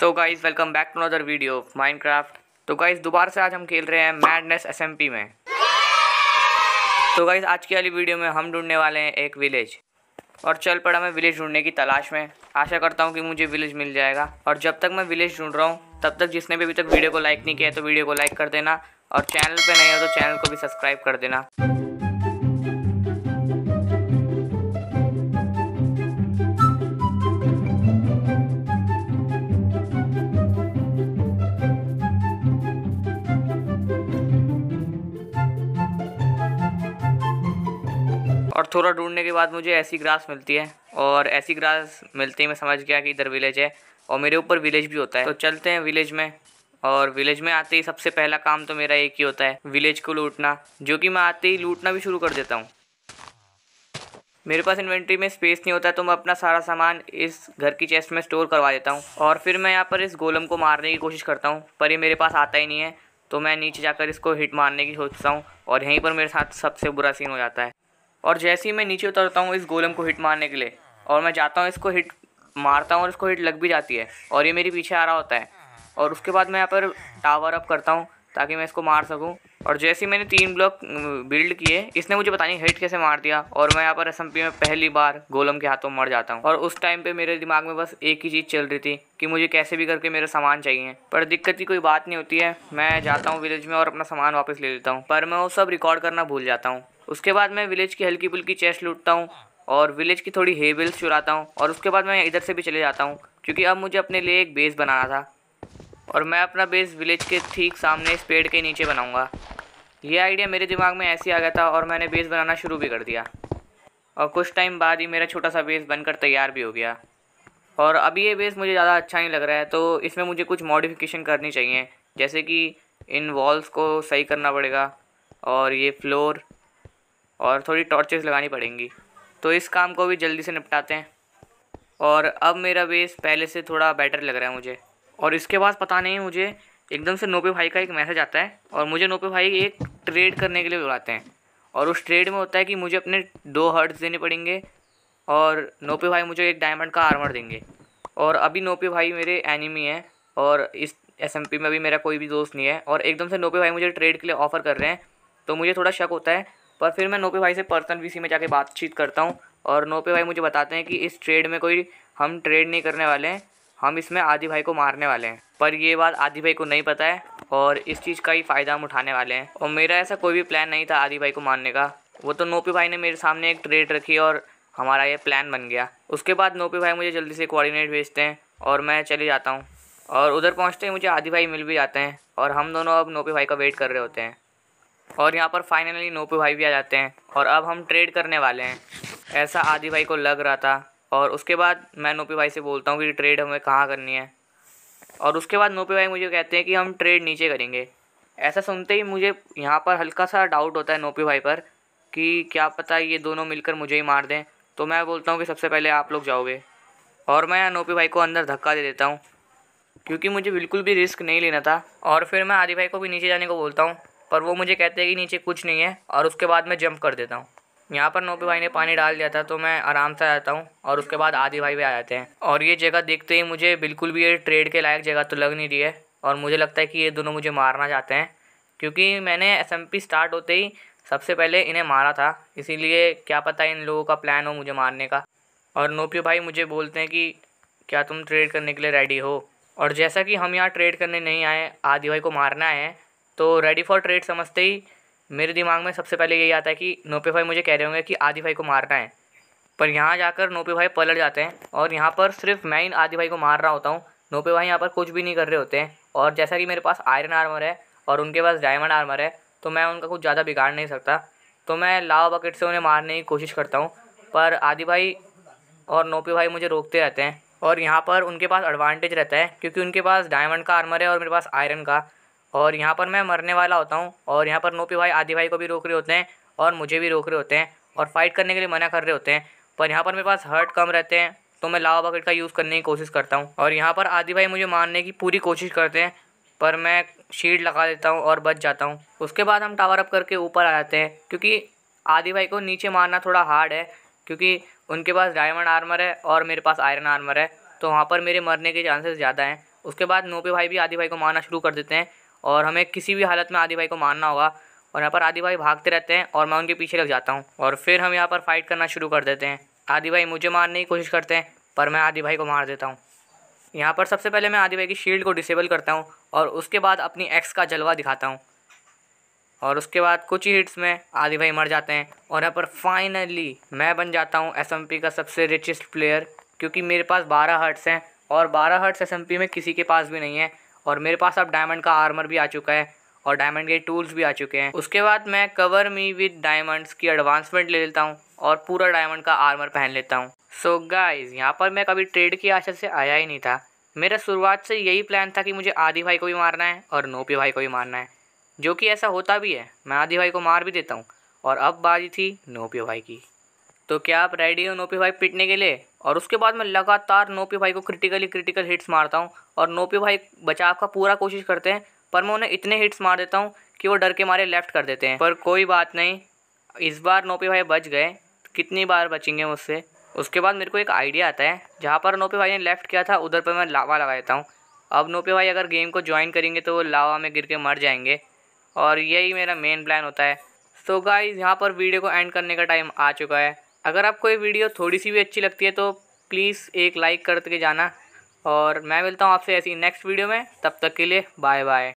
so guys welcome back to other video of Minecraft तो guys दोबारा से आज हम खेल रहे हैं मैडनेस एसएमपी में तो गाइज़ आज की वाली वीडियो में हम ढूंढने वाले हैं एक विलेज और चल पड़ा मैं विलेज ढूंढने की तलाश में आशा करता हूँ कि मुझे विलेज मिल जाएगा और जब तक मैं विलेज ढूंढ रहा हूँ तब तक जिसने भी अभी तक वीडियो को लाइक नहीं किया तो वीडियो को लाइक कर देना और चैनल पर नहीं हो तो चैनल को भी सब्सक्राइब कर देना और थोड़ा ढूंढने के बाद मुझे ऐसी ग्रास मिलती है और ऐसी ग्रास मिलते ही मैं समझ गया कि इधर विलेज है और मेरे ऊपर विलेज भी होता है तो चलते हैं विलेज में और विलेज में आते ही सबसे पहला काम तो मेरा एक ही होता है विलेज को लूटना जो कि मैं आते ही लूटना भी शुरू कर देता हूँ मेरे पास इन्वेंट्री में स्पेस नहीं होता तो मैं अपना सारा सामान इस घर की चेस्ट में स्टोर करवा देता हूँ और फिर मैं यहाँ पर इस गोलम को मारने की कोशिश करता हूँ पर ये मेरे पास आता ही नहीं है तो मैं नीचे जाकर इसको हिट मारने की सोचता हूँ और यहीं पर मेरे साथ सबसे बुरा सीन हो जाता है और जैसे ही मैं नीचे उतरता हूँ इस गोलम को हिट मारने के लिए और मैं जाता हूँ इसको हिट मारता हूँ और इसको हिट लग भी जाती है और ये मेरे पीछे आ रहा होता है और उसके बाद मैं यहाँ पर टावर अप करता हूँ ताकि मैं इसको मार सकूँ और जैसे ही मैंने तीन ब्लॉक बिल्ड किए इसने मुझे पता नहीं हिट कैसे मार दिया और मैं यहाँ पर एस में पहली बार गोलम के हाथों मर जाता हूँ और उस टाइम पे मेरे दिमाग में बस एक ही चीज़ चल रही थी कि मुझे कैसे भी करके मेरा सामान चाहिए पर दिक्कत की कोई बात नहीं होती है मैं जाता हूँ विलेज में और अपना सामान वापस ले लेता हूँ पर मैं वो सब रिकॉर्ड करना भूल जाता हूँ उसके बाद मैं विलेज की हल्की पुल्की चेस्ट लूटता हूँ और विलेज की थोड़ी हेबल्स चुराता हूँ और उसके बाद मैं इधर से भी चले जाता हूँ क्योंकि अब मुझे अपने लिए एक बेस बनाना था और मैं अपना बेस विलेज के ठीक सामने इस पेड़ के नीचे बनाऊँगा ये आइडिया मेरे दिमाग में ऐसे आ गया था और मैंने बेस बनाना शुरू भी कर दिया और कुछ टाइम बाद ही मेरा छोटा सा बेस बनकर तैयार भी हो गया और अभी ये बेस मुझे ज़्यादा अच्छा नहीं लग रहा है तो इसमें मुझे कुछ मॉडिफिकेशन करनी चाहिए जैसे कि इन वॉल्स को सही करना पड़ेगा और ये फ्लोर और थोड़ी टॉर्चेस लगानी पड़ेंगी तो इस काम को भी जल्दी से निपटाते हैं और अब मेरा बेस पहले से थोड़ा बेटर लग रहा है मुझे और इसके बाद पता नहीं मुझे एकदम से नोपे भाई का एक मैसेज आता है और मुझे नोपे भाई एक ट्रेड करने के लिए बुलाते हैं और उस ट्रेड में होता है कि मुझे अपने दो हर्ट्स देने पड़ेंगे और नोपे भाई मुझे एक डायमंड का आर्मर देंगे और अभी नोपे भाई मेरे एनिमी हैं और इस एस में अभी मेरा कोई भी दोस्त नहीं है और एकदम से नोपे भाई मुझे ट्रेड के लिए ऑफ़र कर रहे हैं तो मुझे थोड़ा शक होता है पर फिर मैं नोपे भाई से पर्सनल वीसी में जाके बातचीत करता हूँ और नोपे भाई मुझे बताते हैं कि इस ट्रेड में कोई हम ट्रेड नहीं करने वाले हैं हम इसमें आदि भाई को मारने वाले हैं पर ये बात आदि भाई को नहीं पता है और इस चीज़ का ही फ़ायदा हम उठाने वाले हैं और मेरा ऐसा कोई भी प्लान नहीं था आदि भाई को मारने का वो तो नोपी भाई ने मेरे सामने एक ट्रेड रखी और हमारा ये प्लान बन गया उसके बाद नोपी भाई मुझे जल्दी से कोऑर्डिनेट भेजते हैं और मैं चले जाता हूँ और उधर पहुँचते ही मुझे आदि भाई मिल भी जाते हैं और हम दोनों अब नोपी भाई का वेट कर रहे होते हैं और यहाँ पर फाइनली नोपे भाई भी आ जाते हैं और अब हम ट्रेड करने वाले हैं ऐसा आदि भाई को लग रहा था और उसके बाद मैं नोपे भाई से बोलता हूँ कि ट्रेड हमें कहाँ करनी है और उसके बाद नोपे भाई मुझे कहते हैं कि हम ट्रेड नीचे करेंगे ऐसा सुनते ही मुझे यहाँ पर हल्का सा डाउट होता है नोपी भाई पर कि क्या पता ये दोनों मिलकर मुझे ही मार दें तो मैं बोलता हूँ कि सबसे पहले आप लोग जाओगे और मैं नोपी भाई को अंदर धक्का दे देता हूँ क्योंकि मुझे बिल्कुल भी रिस्क नहीं लेना था और फिर मैं आदि भाई को भी नीचे जाने को बोलता हूँ पर वो मुझे कहते हैं कि नीचे कुछ नहीं है और उसके बाद मैं जंप कर देता हूँ यहाँ पर नोबी भाई ने पानी डाल दिया था तो मैं आराम से आ जाता हूँ और उसके बाद आदि भाई भी आ जाते हैं और ये जगह देखते ही मुझे बिल्कुल भी ये ट्रेड के लायक जगह तो लग नहीं रही है और मुझे लगता है कि ये दोनों मुझे मारना चाहते हैं क्योंकि मैंने एस स्टार्ट होते ही सबसे पहले इन्हें मारा था इसीलिए क्या पता इन लोगों का प्लान हो मुझे मारने का और नोपियो भाई मुझे बोलते हैं कि क्या तुम ट्रेड करने के लिए रेडी हो और जैसा कि हम यहाँ ट्रेड करने नहीं आए आदि भाई को मारना है तो रेडी फॉर ट्रेड समझते ही मेरे दिमाग में सबसे पहले यही आता है कि नोपे भाई मुझे कह रहे होंगे कि आदि भाई को मारना है पर यहाँ जाकर नोपे भाई पलट जाते हैं और यहाँ पर सिर्फ मैं इन आदि भाई को मार रहा होता हूँ नोपे भाई यहाँ पर कुछ भी नहीं कर रहे होते हैं और जैसा कि मेरे पास आयरन आर्मर है और उनके पास डायमंड आर्मर है तो मैं उनका कुछ ज़्यादा बिगाड़ नहीं सकता तो मैं लावा बकेट से उन्हें मारने की कोशिश करता हूँ पर आदि भाई और नोपे भाई मुझे रोकते रहते हैं और यहाँ पर उनके पास एडवांटेज रहता है क्योंकि उनके पास डायमंड का आर्मर है और मेरे पास आयरन का और यहाँ पर मैं मरने वाला होता हूँ और यहाँ पर नोपी भाई आदि भाई को भी रोक रहे होते हैं और मुझे भी रोक रहे होते हैं और फाइट करने के लिए मना कर रहे होते हैं पर यहाँ पर मेरे पास हर्ट कम रहते हैं तो मैं लावा बकेट का यूज़ करने की कोशिश करता हूँ और यहाँ पर आदि भाई मुझे मारने की पूरी कोशिश करते हैं पर मैं शीट लगा देता हूँ और बच जाता हूँ उसके बाद हम टावर अप करके ऊपर आ जाते हैं क्योंकि आदि भाई को नीचे मारना थोड़ा हार्ड है क्योंकि उनके पास डायमंड आर्मर है और मेरे पास आयरन आर्मर है तो वहाँ पर मेरे मरने के चांसेस ज़्यादा हैं उसके बाद नोपे भाई भी आदि भाई को मारना शुरू कर देते हैं और हमें किसी भी हालत में आदि भाई को मारना होगा और यहाँ पर आदि भाई भागते रहते हैं और मैं उनके पीछे लग जाता हूँ और फिर हम यहाँ पर फाइट करना शुरू कर देते हैं आदि भाई मुझे मारने की कोशिश करते हैं पर मैं आदि भाई को मार देता हूँ यहाँ पर सबसे पहले मैं आदि भाई की शील्ड को डिसेबल करता हूँ और उसके बाद अपनी एक्स का जलवा दिखाता हूँ और उसके बाद कुछ ही हिट्स में आदि भाई मर जाते हैं और यहाँ पर फाइनली मैं बन जाता हूँ एस का सबसे रिचेस्ट प्लेयर क्योंकि मेरे पास बारह हर्ट्स हैं और बारह हर्ट्स एस में किसी के पास भी नहीं है और मेरे पास अब डायमंड का आर्मर भी आ चुका है और डायमंड के टूल्स भी आ चुके हैं उसके बाद मैं कवर मी विद डायमंड्स की एडवांसमेंट ले लेता हूँ और पूरा डायमंड का आर्मर पहन लेता हूँ सो गाइज यहाँ पर मैं कभी ट्रेड की आशा से आया ही नहीं था मेरा शुरुआत से यही प्लान था कि मुझे आदि भाई को भी मारना है और नोपी भाई को भी मारना है जो कि ऐसा होता भी है मैं आदि भाई को मार भी देता हूँ और अब बाजी थी नोपी भाई की तो क्या आप रेडी हो नोपी भाई पिटने के लिए और उसके बाद मैं लगातार नोपी भाई को क्रिटिकली क्रिटिकल हिट्स मारता हूँ और नोपी भाई बचाव का पूरा कोशिश करते हैं पर मैं उन्हें इतने हिट्स मार देता हूँ कि वो डर के मारे लेफ्ट कर देते हैं पर कोई बात नहीं इस बार नोपी भाई बच गए कितनी बार बचेंगे मुझसे उसके बाद मेरे को एक आइडिया आता है जहाँ पर नोपी भाई ने लेफ्ट किया था उधर पर मैं लावा लगा देता हूँ अब नोपी भाई अगर गेम को ज्वाइन करेंगे तो वो लावा में गिर के मर जाएंगे और यही मेरा मेन प्लान होता है तो गाइज़ यहाँ पर वीडियो को एंड करने का टाइम आ चुका है अगर आपको ये वीडियो थोड़ी सी भी अच्छी लगती है तो प्लीज़ एक लाइक करके जाना और मैं मिलता हूँ आपसे ऐसी नेक्स्ट वीडियो में तब तक के लिए बाय बाय